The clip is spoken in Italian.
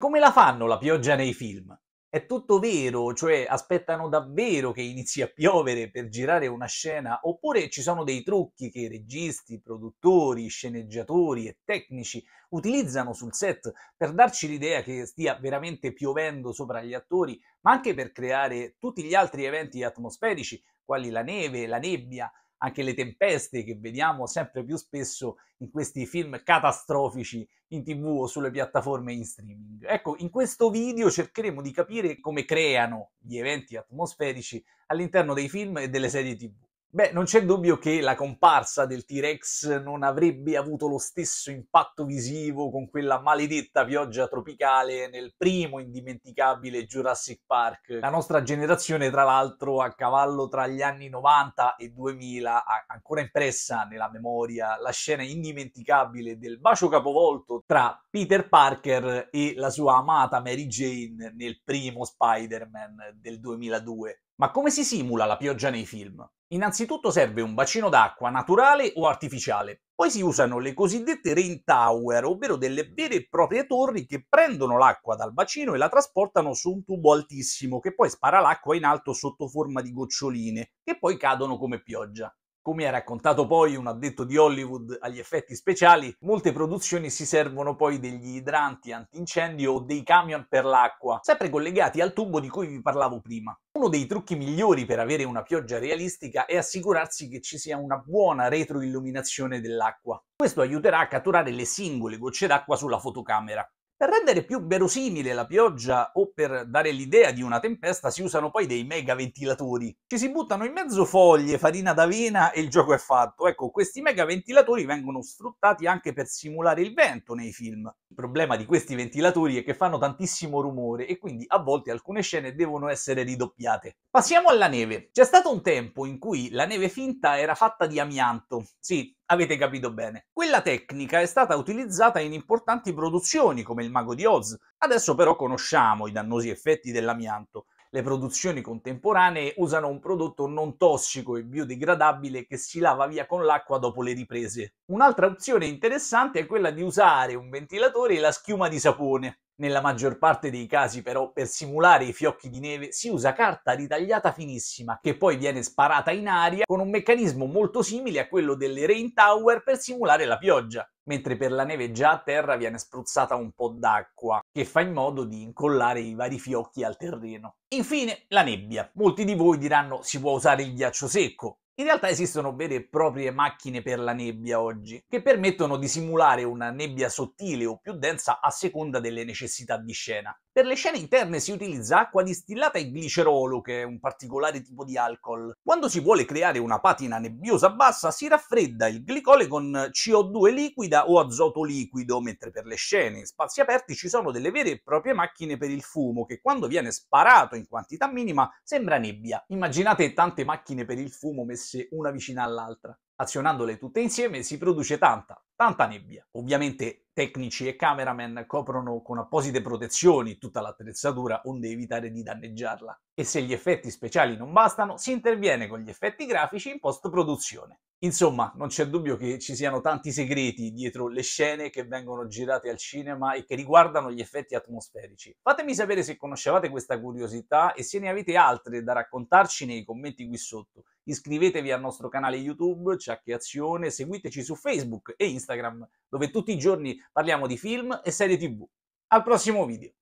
Come la fanno la pioggia nei film? È tutto vero, cioè aspettano davvero che inizi a piovere per girare una scena, oppure ci sono dei trucchi che registi, produttori, sceneggiatori e tecnici utilizzano sul set per darci l'idea che stia veramente piovendo sopra gli attori, ma anche per creare tutti gli altri eventi atmosferici, quali la neve, la nebbia, anche le tempeste che vediamo sempre più spesso in questi film catastrofici in tv o sulle piattaforme in streaming. Ecco, in questo video cercheremo di capire come creano gli eventi atmosferici all'interno dei film e delle serie tv. Beh, non c'è dubbio che la comparsa del T-Rex non avrebbe avuto lo stesso impatto visivo con quella maledetta pioggia tropicale nel primo indimenticabile Jurassic Park. La nostra generazione, tra l'altro, a cavallo tra gli anni 90 e 2000, ha ancora impressa nella memoria la scena indimenticabile del bacio capovolto tra Peter Parker e la sua amata Mary Jane nel primo Spider-Man del 2002. Ma come si simula la pioggia nei film? Innanzitutto serve un bacino d'acqua naturale o artificiale. Poi si usano le cosiddette rain tower, ovvero delle vere e proprie torri che prendono l'acqua dal bacino e la trasportano su un tubo altissimo che poi spara l'acqua in alto sotto forma di goccioline, che poi cadono come pioggia. Come ha raccontato poi un addetto di Hollywood agli effetti speciali, molte produzioni si servono poi degli idranti antincendio o dei camion per l'acqua, sempre collegati al tubo di cui vi parlavo prima. Uno dei trucchi migliori per avere una pioggia realistica è assicurarsi che ci sia una buona retroilluminazione dell'acqua. Questo aiuterà a catturare le singole gocce d'acqua sulla fotocamera. Per rendere più verosimile la pioggia o per dare l'idea di una tempesta si usano poi dei mega ventilatori. Ci si buttano in mezzo foglie, farina d'avena e il gioco è fatto. Ecco, questi mega ventilatori vengono sfruttati anche per simulare il vento nei film. Il problema di questi ventilatori è che fanno tantissimo rumore e quindi a volte alcune scene devono essere ridoppiate. Passiamo alla neve. C'è stato un tempo in cui la neve finta era fatta di amianto. Sì, Avete capito bene. Quella tecnica è stata utilizzata in importanti produzioni come Il Mago di Oz. Adesso però conosciamo i dannosi effetti dell'amianto. Le produzioni contemporanee usano un prodotto non tossico e biodegradabile che si lava via con l'acqua dopo le riprese. Un'altra opzione interessante è quella di usare un ventilatore e la schiuma di sapone. Nella maggior parte dei casi però per simulare i fiocchi di neve si usa carta ritagliata finissima che poi viene sparata in aria con un meccanismo molto simile a quello delle rain tower per simulare la pioggia, mentre per la neve già a terra viene spruzzata un po' d'acqua che fa in modo di incollare i vari fiocchi al terreno. Infine la nebbia. Molti di voi diranno si può usare il ghiaccio secco. In realtà esistono vere e proprie macchine per la nebbia oggi, che permettono di simulare una nebbia sottile o più densa a seconda delle necessità di scena. Per le scene interne si utilizza acqua distillata e glicerolo, che è un particolare tipo di alcol. Quando si vuole creare una patina nebbiosa bassa, si raffredda il glicole con CO2 liquida o azoto liquido, mentre per le scene in spazi aperti ci sono delle vere e proprie macchine per il fumo, che quando viene sparato in quantità minima sembra nebbia. Immaginate tante macchine per il fumo messe una vicina all'altra. Azionandole tutte insieme si produce tanta, tanta nebbia. Ovviamente tecnici e cameraman coprono con apposite protezioni tutta l'attrezzatura onde evitare di danneggiarla. E se gli effetti speciali non bastano, si interviene con gli effetti grafici in post-produzione. Insomma, non c'è dubbio che ci siano tanti segreti dietro le scene che vengono girate al cinema e che riguardano gli effetti atmosferici. Fatemi sapere se conoscevate questa curiosità e se ne avete altre da raccontarci nei commenti qui sotto. Iscrivetevi al nostro canale YouTube, Ciacche Azione, seguiteci su Facebook e Instagram dove tutti i giorni parliamo di film e serie tv. Al prossimo video!